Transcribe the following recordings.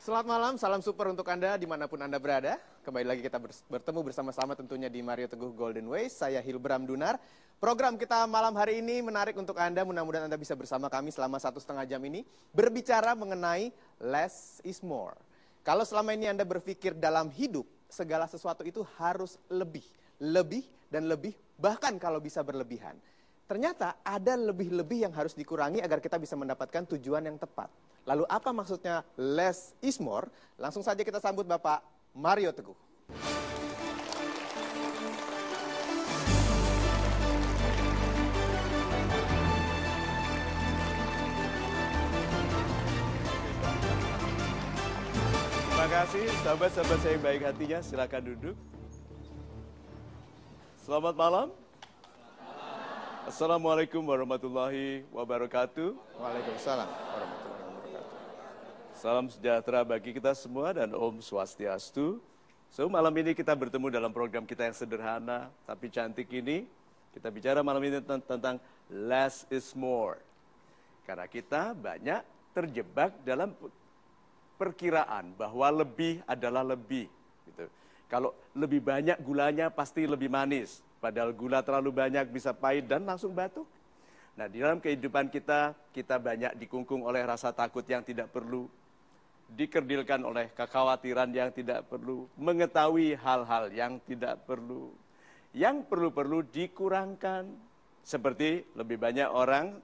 Selamat malam, salam super untuk Anda dimanapun Anda berada. Kembali lagi kita bertemu bersama-sama tentunya di Mario Teguh Golden Way. Saya Hilbram Dunar. Program kita malam hari ini menarik untuk Anda. Mudah-mudahan Anda bisa bersama kami selama satu setengah jam ini. Berbicara mengenai less is more. Kalau selama ini Anda berpikir dalam hidup, segala sesuatu itu harus lebih. Lebih dan lebih, bahkan kalau bisa berlebihan. Ternyata ada lebih-lebih yang harus dikurangi agar kita bisa mendapatkan tujuan yang tepat. Lalu apa maksudnya less is more? Langsung saja kita sambut Bapak Mario Teguh. Terima kasih sahabat-sahabat saya yang baik hatinya, silakan duduk. Selamat malam. Assalamualaikum warahmatullahi wabarakatuh. Waalaikumsalam warahmatullahi wabarakatuh. Salam sejahtera bagi kita semua dan Om Swastiastu. So, malam ini kita bertemu dalam program kita yang sederhana tapi cantik ini. Kita bicara malam ini tentang less is more. Karena kita banyak terjebak dalam perkiraan bahwa lebih adalah lebih. Gitu. Kalau lebih banyak gulanya pasti lebih manis. Padahal gula terlalu banyak bisa pahit dan langsung batuk. Nah, di dalam kehidupan kita, kita banyak dikungkung oleh rasa takut yang tidak perlu, dikerdilkan oleh kekhawatiran yang tidak perlu, mengetahui hal-hal yang tidak perlu. Yang perlu-perlu dikurangkan. Seperti lebih banyak orang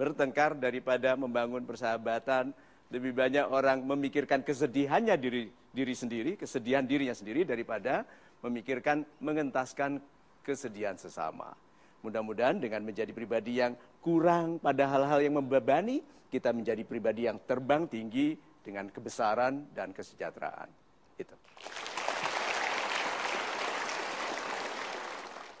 bertengkar daripada membangun persahabatan, lebih banyak orang memikirkan kesedihannya diri diri sendiri, kesedihan dirinya sendiri daripada memikirkan mengentaskan kesedihan sesama. Mudah-mudahan dengan menjadi pribadi yang kurang pada hal-hal yang membebani, kita menjadi pribadi yang terbang tinggi dengan kebesaran dan kesejahteraan. Itu.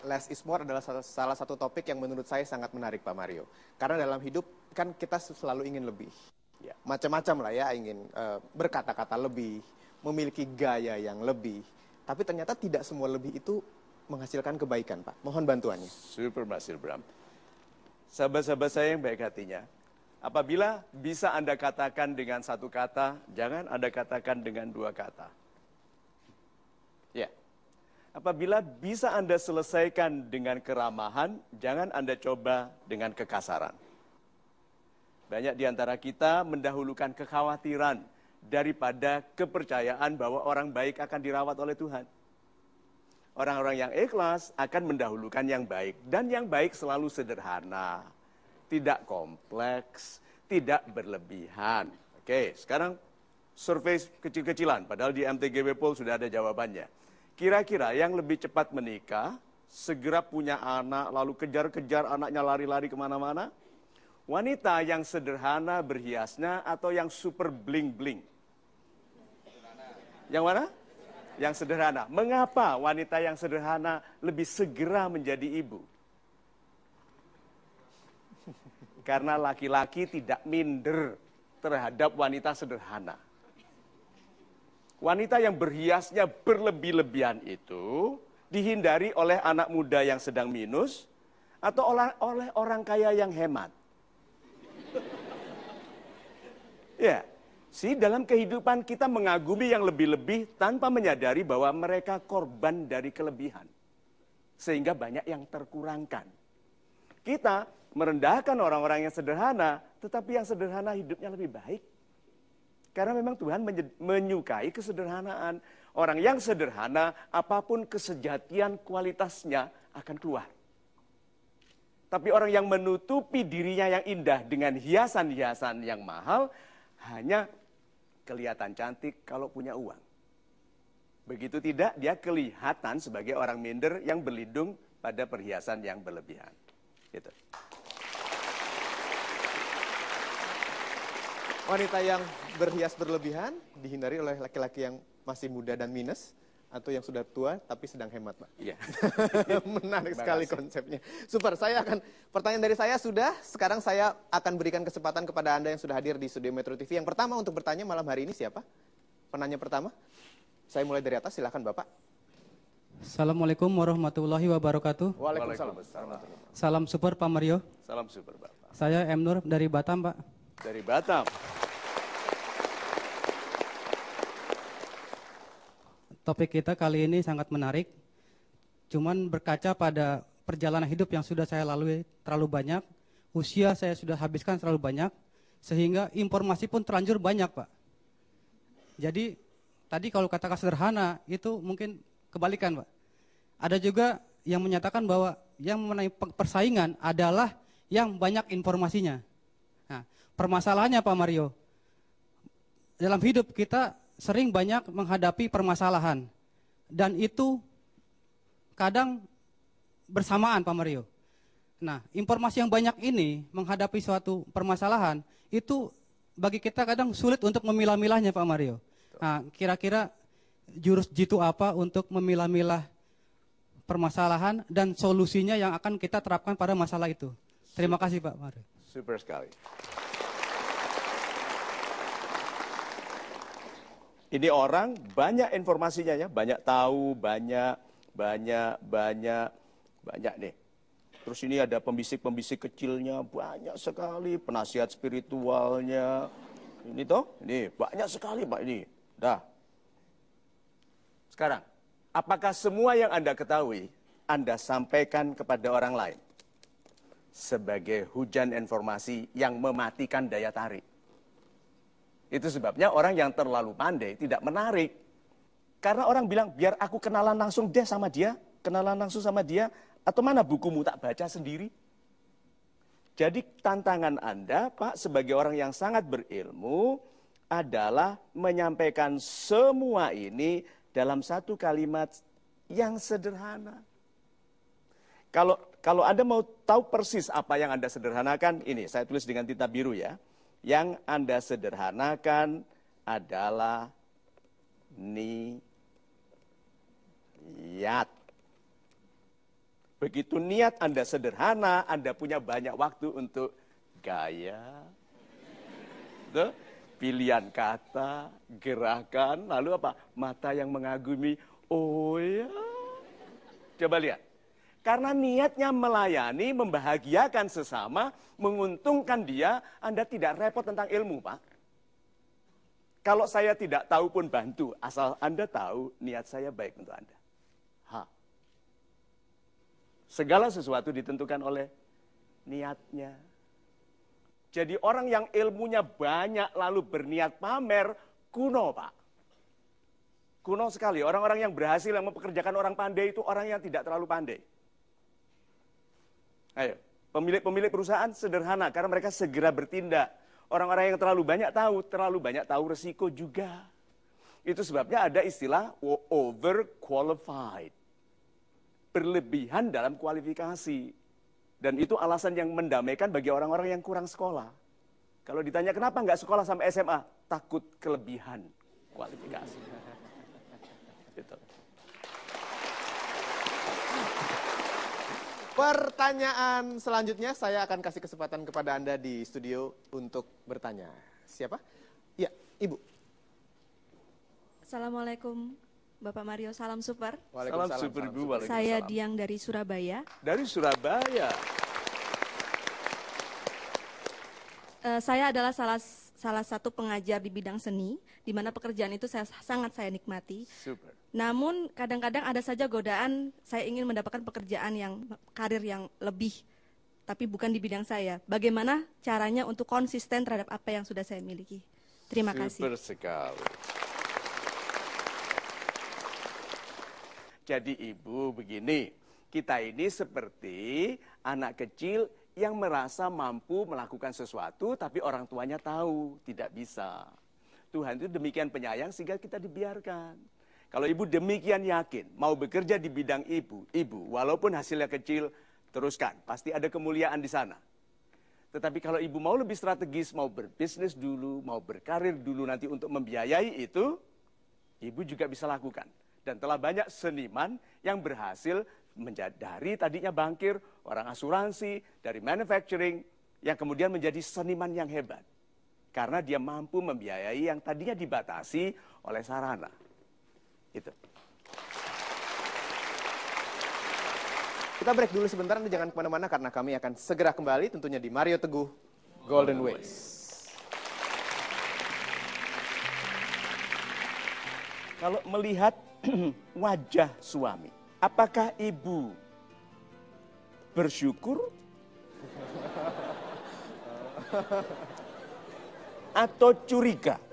Less is more adalah salah satu topik yang menurut saya sangat menarik Pak Mario. Karena dalam hidup kan kita selalu ingin lebih. Ya. Macam-macam lah ya ingin uh, berkata-kata lebih, memiliki gaya yang lebih. Tapi ternyata tidak semua lebih itu menghasilkan kebaikan, Pak. Mohon bantuannya. Super, Mas Bram. Sahabat-sahabat saya yang baik hatinya, Apabila bisa Anda katakan dengan satu kata, jangan Anda katakan dengan dua kata. Ya. Apabila bisa Anda selesaikan dengan keramahan, jangan Anda coba dengan kekasaran. Banyak di antara kita mendahulukan kekhawatiran daripada kepercayaan bahwa orang baik akan dirawat oleh Tuhan. Orang-orang yang ikhlas akan mendahulukan yang baik, dan yang baik selalu sederhana tidak kompleks, tidak berlebihan. Oke, sekarang survei kecil-kecilan, padahal di MTGB Poll sudah ada jawabannya. Kira-kira yang lebih cepat menikah, segera punya anak, lalu kejar-kejar anaknya lari-lari kemana-mana? Wanita yang sederhana berhiasnya atau yang super bling-bling? Yang mana? Yang sederhana. Mengapa wanita yang sederhana lebih segera menjadi ibu? Karena laki-laki tidak minder terhadap wanita sederhana. Wanita yang berhiasnya berlebih-lebihan itu dihindari oleh anak muda yang sedang minus atau oleh orang kaya yang hemat. Ya, si dalam kehidupan kita mengagumi yang lebih-lebih tanpa menyadari bahwa mereka korban dari kelebihan. Sehingga banyak yang terkurangkan. Kita merendahkan orang-orang yang sederhana, tetapi yang sederhana hidupnya lebih baik. Karena memang Tuhan menyukai kesederhanaan. Orang yang sederhana, apapun kesejatian kualitasnya akan keluar. Tapi orang yang menutupi dirinya yang indah dengan hiasan-hiasan yang mahal, hanya kelihatan cantik kalau punya uang. Begitu tidak, dia kelihatan sebagai orang minder yang berlindung pada perhiasan yang berlebihan. Gitu. Wanita yang berhias berlebihan dihindari oleh laki-laki yang masih muda dan minus atau yang sudah tua tapi sedang hemat, Pak. Iya. Menarik sekali konsepnya. Super. Saya akan pertanyaan dari saya sudah. Sekarang saya akan berikan kesempatan kepada Anda yang sudah hadir di studio Metro TV. Yang pertama untuk bertanya malam hari ini siapa? Penanya pertama? Saya mulai dari atas, silahkan Bapak. Assalamualaikum warahmatullahi wabarakatuh. Waalaikumsalam. Salam super Pak Mario. Salam super Bapak. Saya M Nur dari Batam Pak. Dari Batam. Topik kita kali ini sangat menarik. Cuman berkaca pada perjalanan hidup yang sudah saya lalui terlalu banyak, usia saya sudah habiskan terlalu banyak, sehingga informasi pun terlanjur banyak Pak. Jadi tadi kalau katakan sederhana itu mungkin kebalikan Pak. Ada juga yang menyatakan bahwa yang mengenai persaingan adalah yang banyak informasinya. Nah, permasalahannya Pak Mario, dalam hidup kita sering banyak menghadapi permasalahan. Dan itu kadang bersamaan Pak Mario. Nah, informasi yang banyak ini menghadapi suatu permasalahan itu bagi kita kadang sulit untuk memilah-milahnya Pak Mario. Nah, kira-kira jurus jitu apa untuk memilah-milah permasalahan dan solusinya yang akan kita terapkan pada masalah itu. Terima kasih Pak Mario. Super sekali. Ini orang banyak informasinya ya, banyak tahu, banyak, banyak, banyak, banyak nih. Terus ini ada pembisik-pembisik kecilnya, banyak sekali penasihat spiritualnya. Ini toh, ini banyak sekali Pak ini. Dah, sekarang, apakah semua yang Anda ketahui, Anda sampaikan kepada orang lain? Sebagai hujan informasi yang mematikan daya tarik. Itu sebabnya orang yang terlalu pandai tidak menarik. Karena orang bilang, biar aku kenalan langsung deh sama dia, kenalan langsung sama dia, atau mana bukumu tak baca sendiri? Jadi tantangan Anda, Pak, sebagai orang yang sangat berilmu adalah menyampaikan semua ini dalam satu kalimat yang sederhana. Kalau kalau Anda mau tahu persis apa yang Anda sederhanakan, ini saya tulis dengan tinta biru ya. Yang Anda sederhanakan adalah niat. Begitu niat Anda sederhana, Anda punya banyak waktu untuk gaya. Tuh pilihan kata, gerakan, lalu apa? Mata yang mengagumi. Oh ya. Coba lihat. Karena niatnya melayani, membahagiakan sesama, menguntungkan dia, Anda tidak repot tentang ilmu, Pak. Kalau saya tidak tahu pun bantu, asal Anda tahu niat saya baik untuk Anda. Ha. Segala sesuatu ditentukan oleh niatnya. Jadi orang yang ilmunya banyak lalu berniat pamer, kuno Pak. Kuno sekali, orang-orang yang berhasil yang mempekerjakan orang pandai itu orang yang tidak terlalu pandai. Ayo, pemilik-pemilik perusahaan sederhana karena mereka segera bertindak. Orang-orang yang terlalu banyak tahu, terlalu banyak tahu resiko juga. Itu sebabnya ada istilah overqualified. Berlebihan dalam kualifikasi. Dan itu alasan yang mendamaikan bagi orang-orang yang kurang sekolah. Kalau ditanya kenapa nggak sekolah sampai SMA, takut kelebihan kualifikasi. Gitu. Pertanyaan selanjutnya saya akan kasih kesempatan kepada Anda di studio untuk bertanya. Siapa? Ya, Ibu. Assalamualaikum Bapak Mario, salam super. Salam super Ibu, Saya Diang dari Surabaya. Dari Surabaya. Uh, saya adalah salah salah satu pengajar di bidang seni, di mana pekerjaan itu saya sangat saya nikmati. Super. Namun kadang-kadang ada saja godaan saya ingin mendapatkan pekerjaan yang karir yang lebih tapi bukan di bidang saya. Bagaimana caranya untuk konsisten terhadap apa yang sudah saya miliki? Terima Super kasih. Super sekali. Jadi ibu begini, kita ini seperti anak kecil yang merasa mampu melakukan sesuatu tapi orang tuanya tahu tidak bisa. Tuhan itu demikian penyayang sehingga kita dibiarkan. Kalau ibu demikian yakin mau bekerja di bidang ibu, ibu walaupun hasilnya kecil teruskan, pasti ada kemuliaan di sana. Tetapi kalau ibu mau lebih strategis, mau berbisnis dulu, mau berkarir dulu nanti untuk membiayai itu, ibu juga bisa lakukan. Dan telah banyak seniman yang berhasil menjadi, dari tadinya bangkir, orang asuransi, dari manufacturing, yang kemudian menjadi seniman yang hebat. Karena dia mampu membiayai yang tadinya dibatasi oleh sarana. Itu. Kita break dulu sebentar, jangan kemana-mana karena kami akan segera kembali tentunya di Mario Teguh Golden Ways. Kalau melihat wajah suami, apakah ibu bersyukur atau curiga?